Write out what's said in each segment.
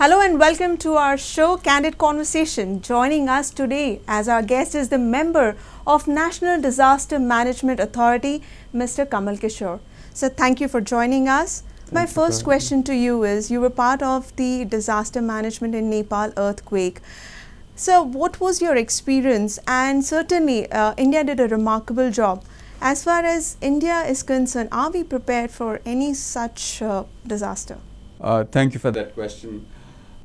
Hello and welcome to our show Candid Conversation. Joining us today as our guest is the member of National Disaster Management Authority, Mr. Kamal Kishore. So thank you for joining us. My first question to you is, you were part of the disaster management in Nepal earthquake. So what was your experience? And certainly, uh, India did a remarkable job. As far as India is concerned, are we prepared for any such uh, disaster? Uh, thank you for that question.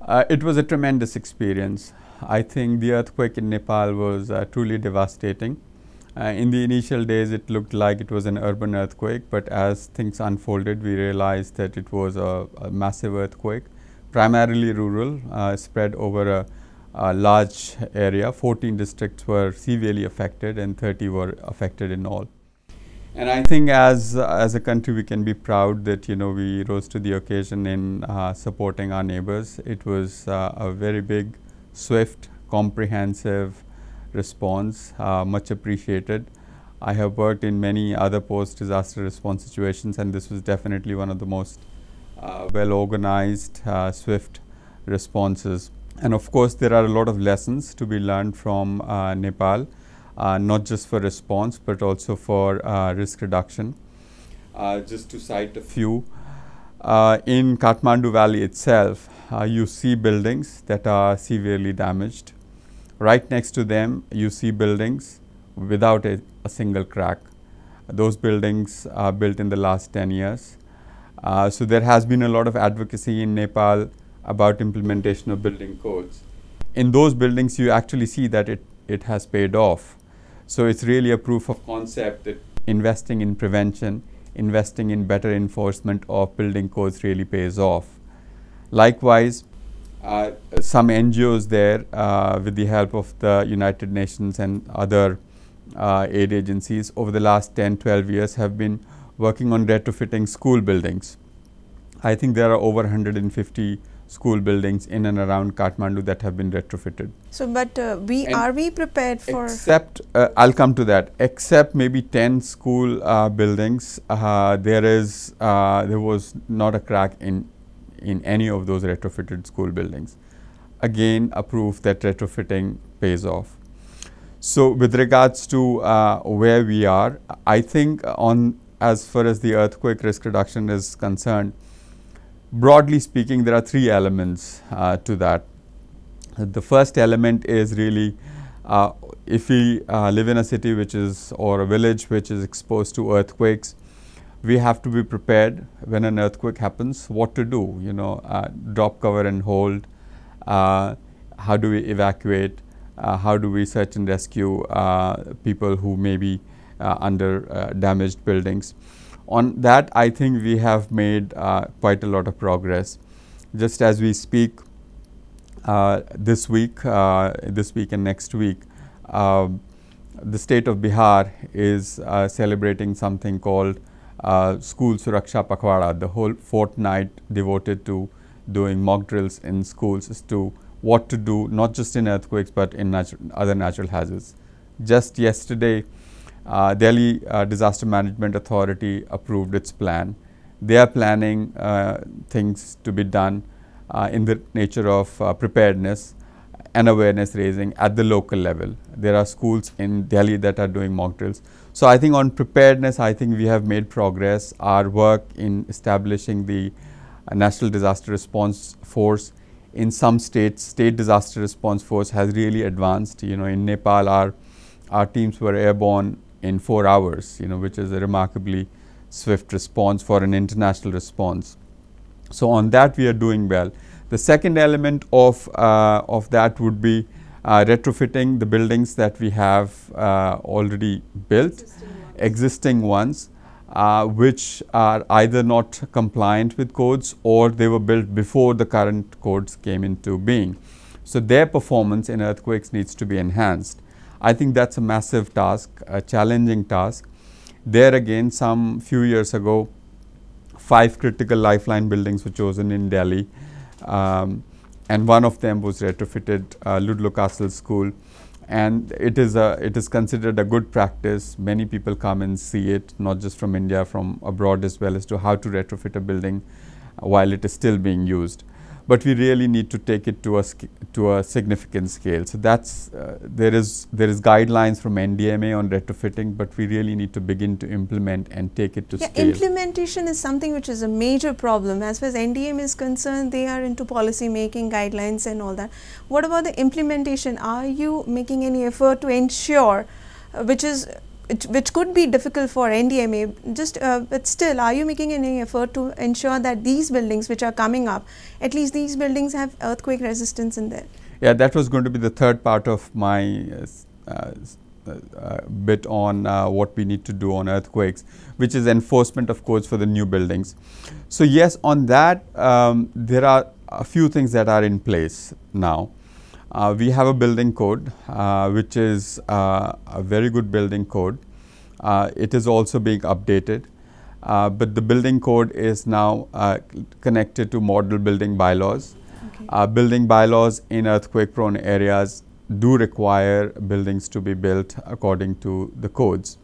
Uh, it was a tremendous experience. I think the earthquake in Nepal was uh, truly devastating. Uh, in the initial days, it looked like it was an urban earthquake, but as things unfolded, we realized that it was a, a massive earthquake, primarily rural, uh, spread over a, a, large area. 14 districts were severely affected, and 30 were affected in all. And I think as as a country, we can be proud that you know we rose to the occasion in uh, supporting our neighbors. It was uh, a very big, swift, comprehensive response, uh, much appreciated. I have worked in many other post-disaster response situations, and this was definitely one of the most uh, well-organized, uh, swift responses. And of course, there are a lot of lessons to be learned from uh, Nepal. Uh, not just for response but also for uh, risk reduction. Uh, just to cite a few, in Kathmandu Valley itself, you see buildings that are severely damaged. Right next to them, you see buildings without a, a single crack. Those buildings are built in the last 10 years. Uh, so there has been a lot of advocacy in Nepal about implementation of building codes. In those buildings, you actually see that it, it has paid off. So it's really a proof of concept that investing in prevention, investing in better enforcement of building codes really pays off. Likewise, uh, some NGOs there, uh, with the help of the United Nations and other uh, aid agencies over the last 10, 12 years have been working on retrofitting school buildings. I think there are over 150 school buildings in and around Kathmandu that have been retrofitted. So, but uh, we and are we prepared for? Except, uh, I'll come to that. Except maybe ten school uh, buildings, uh, there is uh, there was not a crack in in any of those retrofitted school buildings. Again, a proof that retrofitting pays off. So, with regards to uh, where we are, I think on as far as the earthquake risk reduction is concerned, broadly speaking there are three elements uh, to that. The first element is really uh, if we uh, live in a city which is or a village which is exposed to earthquakes, we have to be prepared when an earthquake happens what to do you know uh, drop cover and hold, uh, how do we evacuate, uh, how do we search and rescue people who may be under damaged buildings. On that, I think we have made uh, quite a lot of progress. Just as we speak uh, this week, uh, this week and next week, um, the state of Bihar is uh, celebrating something called uh, School Suraksha Pakwara, the whole fortnight devoted to doing mock drills in schools as to what to do, not just in earthquakes, but in natu other natural hazards. Just yesterday, uh, Delhi uh, Disaster Management Authority approved its plan. They are planning uh, things to be done in the nature of preparedness and awareness raising at the local level. There are schools in Delhi that are doing mock drills. So I think on preparedness, I think we have made progress. Our work in establishing the uh, National Disaster Response Force in some states, state disaster response force has really advanced. You know, in Nepal, our our teams were airborne in 4 hours, you know, which is a remarkably swift response for an international response. So, on that we are doing well. The second element of, uh, of that would be uh, retrofitting the buildings that we have uh, already built, existing ones, existing ones uh, which are either not compliant with codes or they were built before the current codes came into being. So, their performance in earthquakes needs to be enhanced. I think that's a massive task, a challenging task. There again, some few years ago, five critical lifeline buildings were chosen in Delhi. Um, and one of them was retrofitted uh, Ludlow Castle School. And it is, a, it is considered a good practice. Many people come and see it, not just from India, from abroad as well, as to how to retrofit a building while it is still being used but we really need to take it to a to a significant scale. So that's uh, there is there is guidelines from NDMA on retrofitting, but we really need to begin to implement and take it to yeah, scale. Implementation is something which is a major problem as far as NDMA is concerned. They are into policy making guidelines and all that. What about the implementation? Are you making any effort to ensure, uh, which is which, which, could be difficult for NDMA, just uh, but still are you making any effort to ensure that these buildings which are coming up, at least these buildings have earthquake resistance in there? Yeah, that was going to be the third part of my uh, uh, uh, uh, bit on uh, what we need to do on earthquakes, which is enforcement of codes for the new buildings. So yes, on that um, there are a few things that are in place now. Uh, we have a building code, uh, which is uh, a very good building code. it is also being updated. Uh, but the building code is now uh, connected to model building bylaws. Okay. Uh, building bylaws in earthquake prone areas do require buildings to be built according to the codes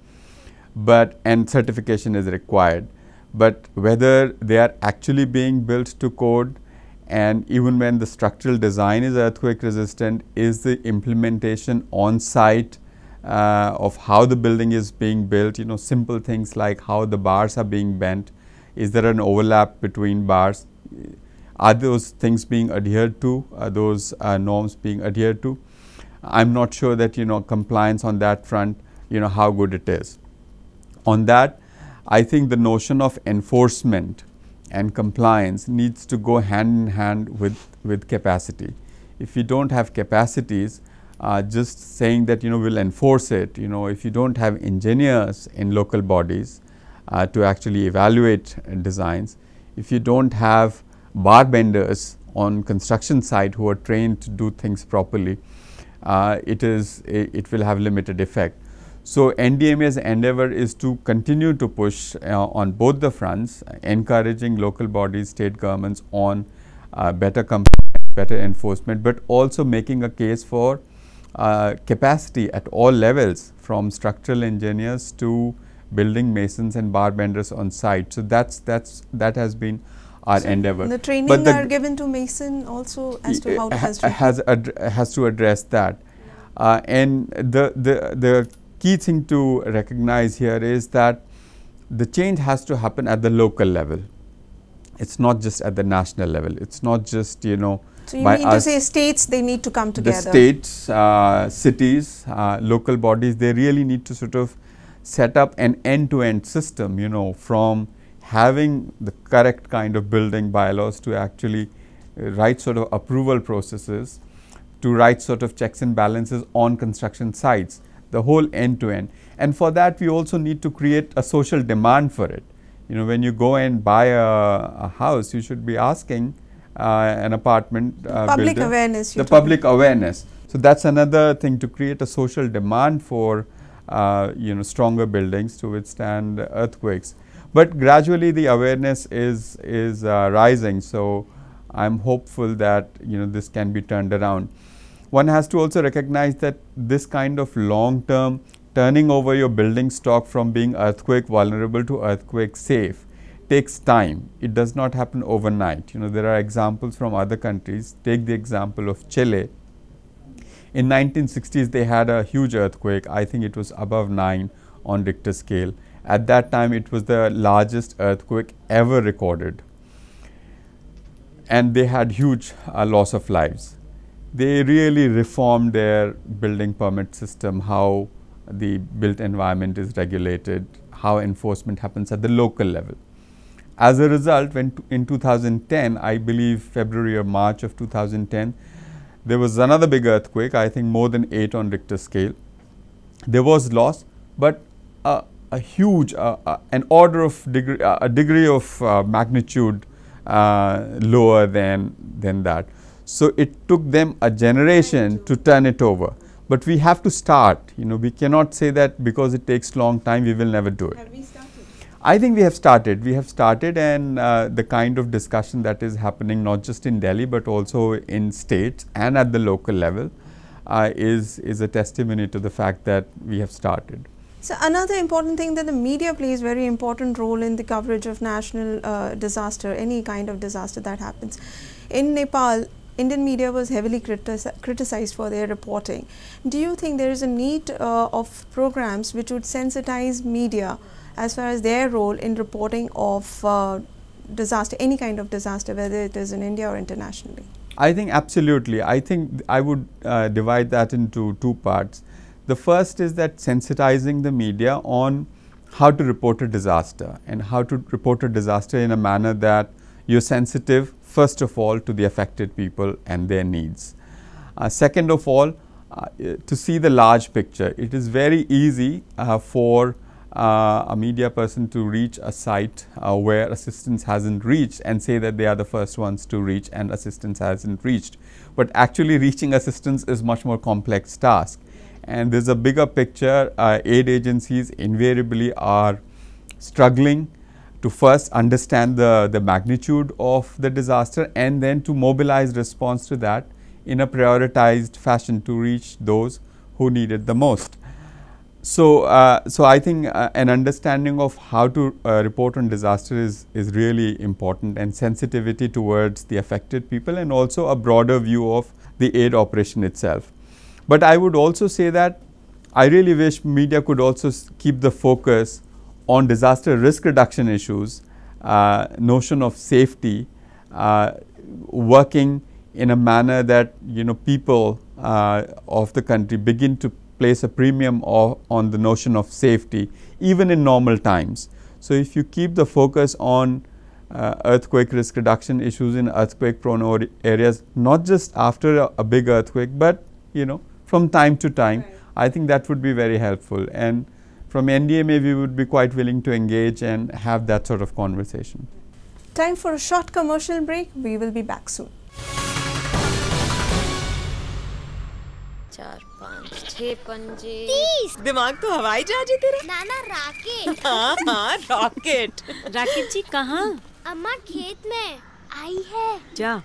but and certification is required but whether they are actually being built to code and even when the structural design is earthquake resistant is the implementation on site uh, of how the building is being built you know simple things like how the bars are being bent is there an overlap between bars are those things being adhered to are those uh, norms being adhered to i'm not sure that you know compliance on that front you know how good it is on that i think the notion of enforcement and compliance needs to go hand in hand with, with capacity. If you do not have capacities, uh, just saying that you know we will enforce it, you know if you do not have engineers in local bodies uh, to actually evaluate designs, if you do not have bar benders on construction site who are trained to do things properly, uh, it is it, it will have limited effect. So, NDMA's endeavor is to continue to push uh, on both the fronts, encouraging local bodies, state governments on uh, better better enforcement, but also making a case for uh, capacity at all levels from structural engineers to building masons and bar benders on site. So, that's that's that has been our so endeavor. The training but the are given to mason also as to how it has to has, has to address that. Uh, and the, the, the key thing to recognize here is that the change has to happen at the local level. It's not just at the national level. It's not just, you know, so you mean to say states they need to come together? The states, uh, cities, uh, local bodies, they really need to sort of set up an end-to-end -end system, you know, from having the correct kind of building bylaws to actually uh, right sort of approval processes to write sort of checks and balances on construction sites the whole end to end. And for that, we also need to create a social demand for it. You know, when you go and buy a, a house, you should be asking uh, an apartment uh, public builder, awareness. The public awareness. So that's another thing to create a social demand for uh, you know stronger buildings to withstand earthquakes. But gradually the awareness is is uh, rising. So I'm hopeful that you know this can be turned around one has to also recognize that this kind of long term turning over your building stock from being earthquake vulnerable to earthquake safe takes time. It does not happen overnight. You know, there are examples from other countries. Take the example of Chile. In 1960s, they had a huge earthquake. I think it was above 9 on Richter scale. At that time, it was the largest earthquake ever recorded. And they had huge uh, loss of lives they really reformed their building permit system, how the built environment is regulated, how enforcement happens at the local level. As a result, when in 2010, I believe February or March of 2010, there was another big earthquake, I think more than 8 on Richter scale. There was loss, but a, a huge, uh, uh, an order of degree, uh, a degree of uh, magnitude uh, lower than, than that. So, it took them a generation to turn it over. But we have to start, you know, we cannot say that because it takes long time, we will never do it. we I think we have started. We have started and uh, the kind of discussion that is happening not just in Delhi, but also in states and at the local level uh, is, is a testimony to the fact that we have started. So another important thing that the media plays very important role in the coverage of national uh, disaster, any kind of disaster that happens. In Nepal, Indian media was heavily critici criticized for their reporting. Do you think there is a need uh, of programs which would sensitize media as far as their role in reporting of uh, disaster, any kind of disaster, whether it is in India or internationally? I think absolutely. I think I would uh, divide that into two parts. The first is that sensitizing the media on how to report a disaster and how to report a disaster in a manner that you're sensitive first of all to the affected people and their needs. Uh, second of all, uh, to see the large picture. It is very easy uh, for uh, a media person to reach a site uh, where assistance hasn't reached and say that they are the first ones to reach and assistance hasn't reached. But actually reaching assistance is much more complex task. And there's a bigger picture, uh, aid agencies invariably are struggling to first understand the, the magnitude of the disaster and then to mobilize response to that in a prioritized fashion to reach those who need it the most. So, uh, so I think uh, an understanding of how to uh, report on disaster is, is really important and sensitivity towards the affected people and also a broader view of the aid operation itself. But I would also say that I really wish media could also keep the focus on disaster risk reduction issues, uh, notion of safety, uh, working in a manner that you know people uh, of the country begin to place a premium on the notion of safety even in normal times. So, if you keep the focus on uh, earthquake risk reduction issues in earthquake prone areas not just after a, a, big earthquake, but you know from time to time, right. I think that would be very helpful and from NDMA, we would be quite willing to engage and have that sort of conversation. Time for a short commercial break. We will be back soon. चार पाँच दिमाग तो हवाई जहाज है तेरा नाना rocket. हाँ हाँ रॉकेट रॉकेट जी कहाँ अम्मा खेत में आई है जा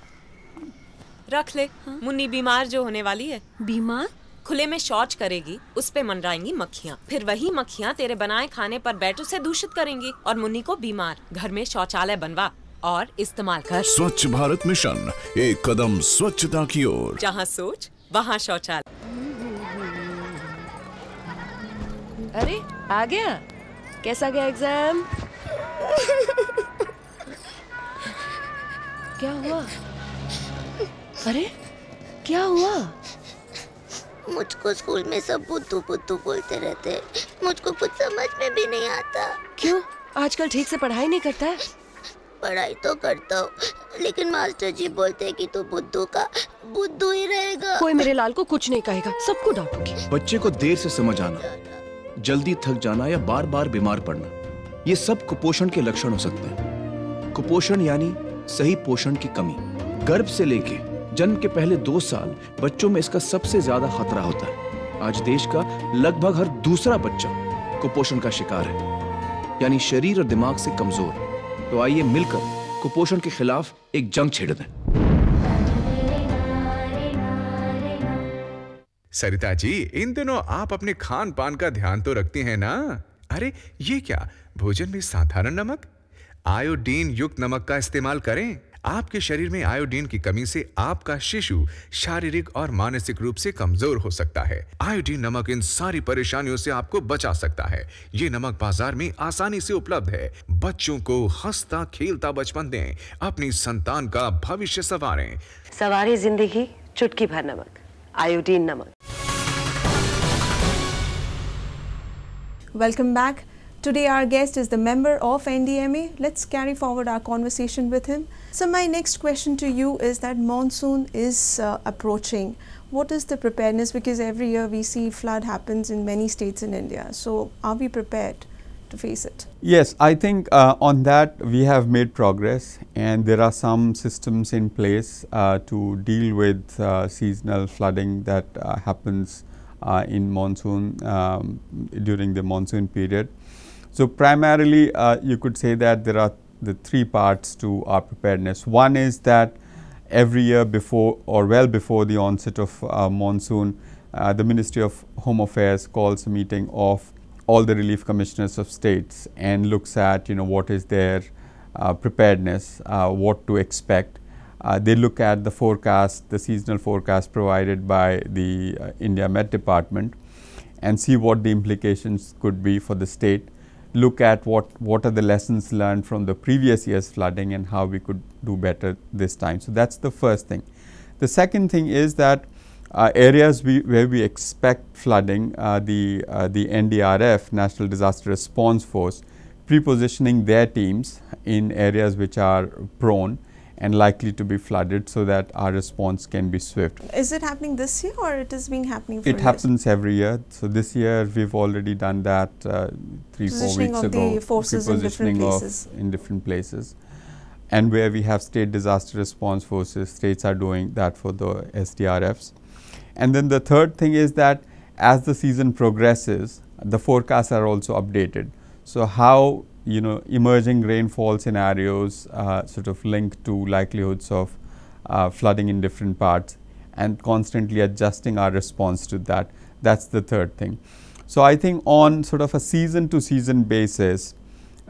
रख ले हाँ? मुन्नी बीमार जो होने वाली है बीमार खुले में शौच करेगी उस पे मंडराएंगी मक्खियाँ फिर वही मक्खियाँ तेरे बनाए खाने पर बैठ उसे दूषित करेंगी और मुन्नी को बीमार घर में शौचालय बनवा और इस्तेमाल कर स्वच्छ भारत मिशन एक कदम स्वच्छता की ओर जहाँ सोच वहाँ शौचालय अरे आ गया कैसा गया एग्जाम क्या हुआ अरे क्या हुआ मुझको स्कूल में सब बुद्धू बुद्धू बोलते रहते मुझको कुछ समझ में भी नहीं आता क्यों आजकल ठीक से पढ़ाई नहीं करता है पढ़ाई तो करता हूँ लेकिन मास्टर जी बोलते हैं कि तू तो बुद्धू का बुद्धू ही रहेगा कोई मेरे लाल को कुछ नहीं कहेगा सबको डांटूंगी बच्चे को देर से समझ आना जल्दी थक जाना या बार बार बीमार पड़ना ये सब कुपोषण के लक्षण हो सकते हैं कुपोषण यानी सही पोषण की कमी गर्भ से लेके जन्म के पहले दो साल बच्चों में इसका सबसे ज्यादा खतरा होता है आज देश का लगभग हर दूसरा बच्चा कुपोषण का शिकार है यानी शरीर और दिमाग से कमजोर तो आइए मिलकर कुपोषण के खिलाफ एक जंग छेड़ दें सरिता जी इन दिनों आप अपने खान पान का ध्यान तो रखती हैं ना अरे ये क्या भोजन में साधारण नमक आयोडीन युक्त नमक का इस्तेमाल करें आपके शरीर में आयोडीन की कमी से आपका शिशु शारीरिक और मानसिक रूप से कमजोर हो सकता है आयोडीन नमक इन सारी परेशानियों से आपको बचा सकता है ये नमक बाजार में आसानी से उपलब्ध है बच्चों को हंसता खेलता बचपन दें अपनी संतान का भविष्य सवार सवारी जिंदगी चुटकी भर नमक आयोडीन नमक welcome back today our guest is the member of NDMA let's carry forward our conversation with him So my next question to you is that monsoon is uh, approaching. What is the preparedness? Because every year we see flood happens in many states in India. So are we prepared? to face it? Yes, I think uh, on that we have made progress and there are some systems in place uh, to deal with uh, seasonal flooding that uh, happens uh, in monsoon um, during the monsoon period. So primarily uh, you could say that there are the three parts to our preparedness. One is that every year before or well before the onset of uh, monsoon, uh, the Ministry of Home Affairs calls a meeting of all the relief commissioners of states and looks at you know what is their uh, preparedness, uh, what to expect. Uh, they look at the forecast, the seasonal forecast provided by the uh, India Met Department and see what the implications could be for the state look at what, what are the lessons learned from the previous year's flooding and how we could do better this time. So, that is the first thing. The second thing is that uh, areas we, where we expect flooding, uh, the, uh, the NDRF, National Disaster Response Force, prepositioning their teams in areas which are prone and likely to be flooded so that our response can be swift. Is it happening this year or it is being happening It years? happens every year. So this year we've already done that uh, three, four weeks ago. the forces in different places. in different places. And where we have state disaster response forces, states are doing that for the SDRFs. And then the third thing is that as the season progresses, the forecasts are also updated. So how you know, emerging rainfall scenarios uh, sort of linked to likelihoods of uh, flooding in different parts and constantly adjusting our response to that. That's the third thing. So I think on sort of a season to season basis,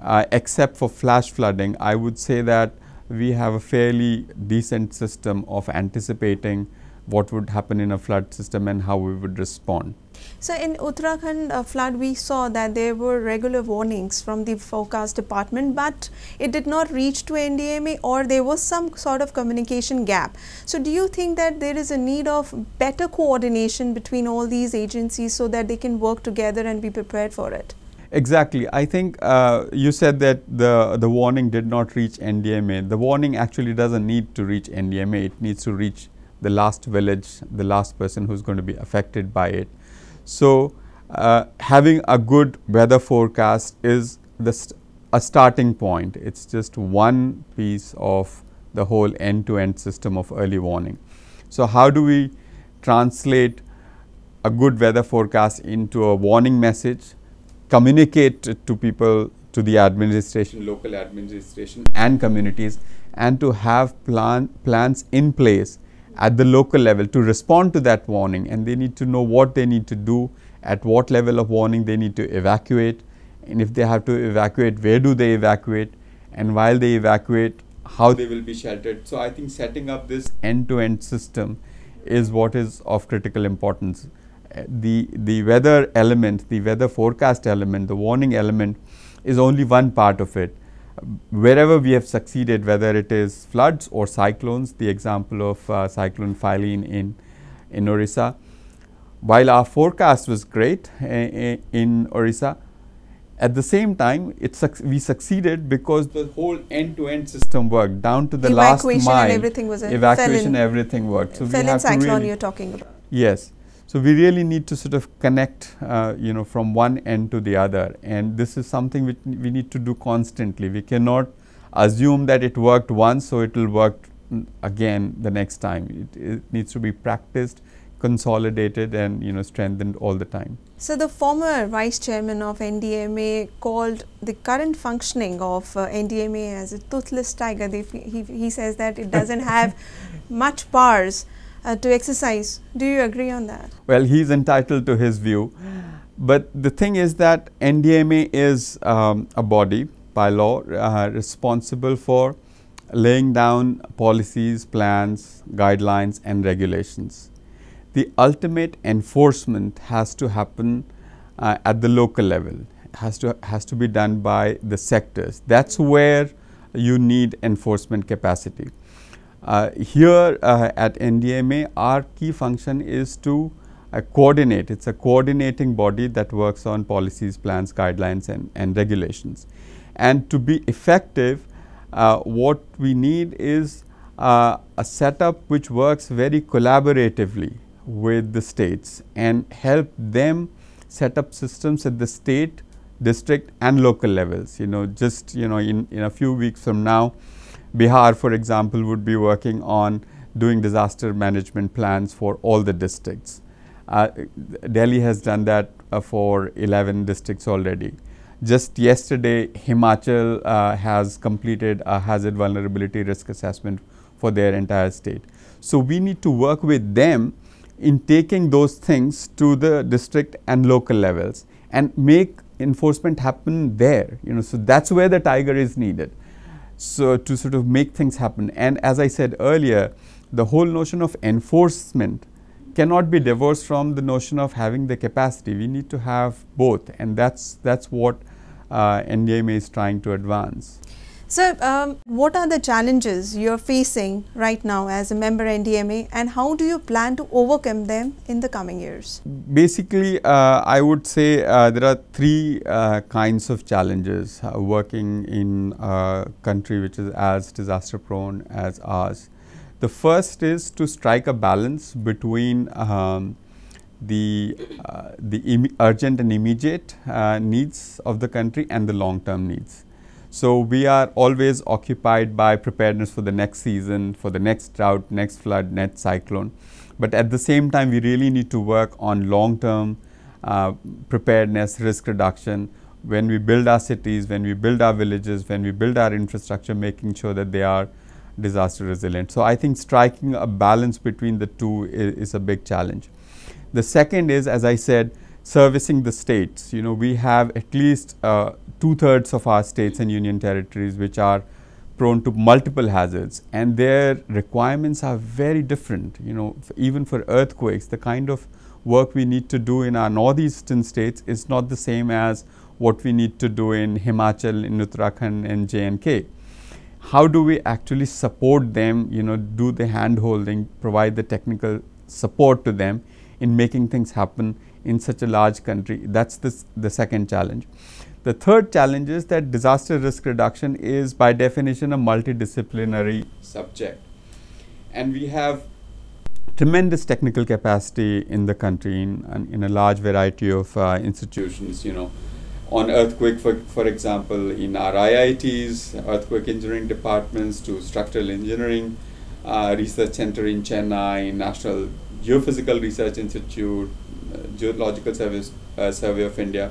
uh, except for flash flooding, I would say that we have a fairly decent system of anticipating what would happen in a flood system and how we would respond. So, in Uttarakhand uh, flood, we saw that there were regular warnings from the forecast department, but it did not reach to NDMA or there was some sort of communication gap. So, do you think that there is a need of better coordination between all these agencies so that they can work together and be prepared for it? Exactly. I think uh, you said that the, the warning did not reach NDMA. The warning actually doesn't need to reach NDMA. It needs to reach the last village, the last person who's going to be affected by it. So, uh, having a good weather forecast is st a starting point. It is just one piece of the whole end to end system of early warning. So, how do we translate a good weather forecast into a warning message, communicate to people, to the administration, local administration and communities and to have plan, plans in place at the local level to respond to that warning and they need to know what they need to do, at what level of warning they need to evacuate and if they have to evacuate, where do they evacuate and while they evacuate, how they will be sheltered. So, I think setting up this end to end system is what is of critical importance. Uh, the, the weather element, the weather forecast element, the warning element is only one part of it wherever we have succeeded, whether it is floods or cyclones, the example of uh, cyclone Philene in, in Orissa. While our forecast was great uh, in Orissa, at the same time, it suc we succeeded because the whole end-to-end -end system worked down to the evacuation last mile. Evacuation everything was in, evacuation everything worked. So we have cyclone really you're talking about. Yes, so, we really need to sort of connect uh, you know from one end to the other and this is something which we need to do constantly. We cannot assume that it worked once so it will work again the next time. It, it needs to be practiced consolidated and you know strengthened all the time. So the former vice chairman of NDMA called the current functioning of uh, NDMA as a toothless tiger. They, he, he says that it doesn't have much powers uh, to exercise. Do you agree on that? Well, he's entitled to his view. But the thing is that NDMA is um, a body by law uh, responsible for laying down policies, plans, guidelines and regulations. The ultimate enforcement has to happen uh, at the local level, has to, has to be done by the sectors. That's where you need enforcement capacity. Uh, here uh, at NDMA, our key function is to uh, coordinate. It is a coordinating body that works on policies, plans, guidelines and, and regulations. And to be effective, uh, what we need is uh, a setup which works very collaboratively with the states and help them set up systems at the state, district and local levels. You know, just you know in, in a few weeks from now, Bihar for example would be working on doing disaster management plans for all the districts. Uh, Delhi has done that uh, for 11 districts already. Just yesterday, Himachal uh, has completed a hazard vulnerability risk assessment for their entire state. So we need to work with them in taking those things to the district and local levels and make enforcement happen there. You know, so that's where the tiger is needed so to sort of make things happen. And as I said earlier, the whole notion of enforcement cannot be divorced from the notion of having the capacity. We need to have both, and that's that's what uh, NDMA is trying to advance. So, um, what are the challenges you're facing right now as a member NDMA and how do you plan to overcome them in the coming years? Basically, uh, I would say uh, there are three uh, kinds of challenges uh, working in a country which is as disaster prone as ours. The first is to strike a balance between um, the, uh, the urgent and immediate uh, needs of the country and the long term needs. So we are always occupied by preparedness for the next season, for the next drought, next flood, next cyclone. But at the same time, we really need to work on long-term uh, preparedness, risk reduction. When we build our cities, when we build our villages, when we build our infrastructure, making sure that they are disaster resilient. So I think striking a balance between the two is, is a big challenge. The second is, as I said, servicing the states. You know, we have at least uh, two thirds of our states and union territories which are prone to multiple hazards and their requirements are very different. You know, even for earthquakes, the kind of work we need to do in our northeastern states is not the same as what we need to do in Himachal, in Uttarakhand and J&K. How do we actually support them, you know, do the handholding, provide the technical support to them in making things happen in such a large country. That's the, the second challenge. The third challenge is that disaster risk reduction is by definition a multidisciplinary subject. And we have tremendous technical capacity in the country in, in a large variety of uh, institutions, you know, on earthquake, for, for example, in our IITs, earthquake engineering departments to structural engineering, uh, research center in Chennai, National Geophysical Research Institute, Geological Service, uh, Survey of India.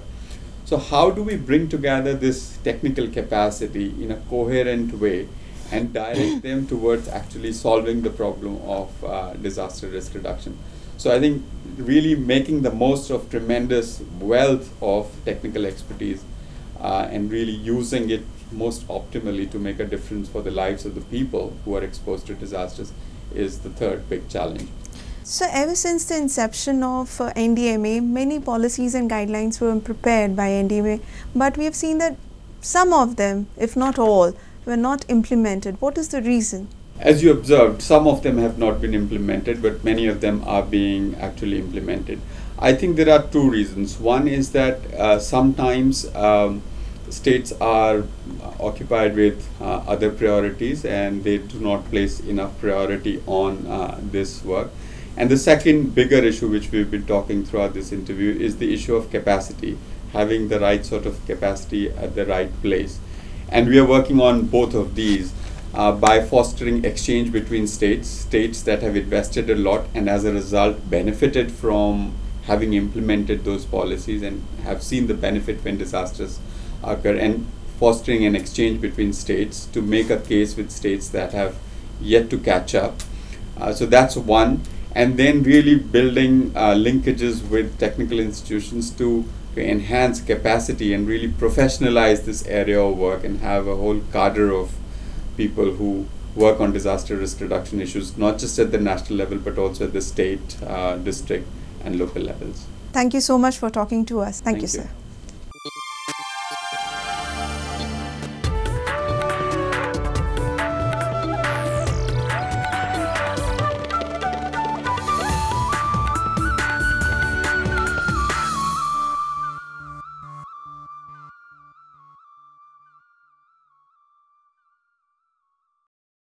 So how do we bring together this technical capacity in a coherent way and direct them towards actually solving the problem of uh, disaster risk reduction? So I think really making the most of tremendous wealth of technical expertise uh, and really using it most optimally to make a difference for the lives of the people who are exposed to disasters is the third big challenge. So ever since the inception of uh, NDMA, many policies and guidelines were prepared by NDMA, but we have seen that some of them, if not all, were not implemented. What is the reason? As you observed, some of them have not been implemented, but many of them are being actually implemented. I think there are two reasons. One is that uh, sometimes um, states are occupied with uh, other priorities and they do not place enough priority on uh, this work. And the second bigger issue which we've been talking throughout this interview is the issue of capacity, having the right sort of capacity at the right place. And we are working on both of these uh, by fostering exchange between states, states that have invested a lot and as a result benefited from having implemented those policies and have seen the benefit when disasters occur, and fostering an exchange between states to make a case with states that have yet to catch up. Uh, so that's one and then really building uh, linkages with technical institutions to, to, enhance capacity and really professionalize this area of work and have a whole cadre of people who work on disaster risk reduction issues, not just at the national level, but also at the state, uh, district, and local levels. Thank you so much for talking to us. Thank, Thank you, you, sir.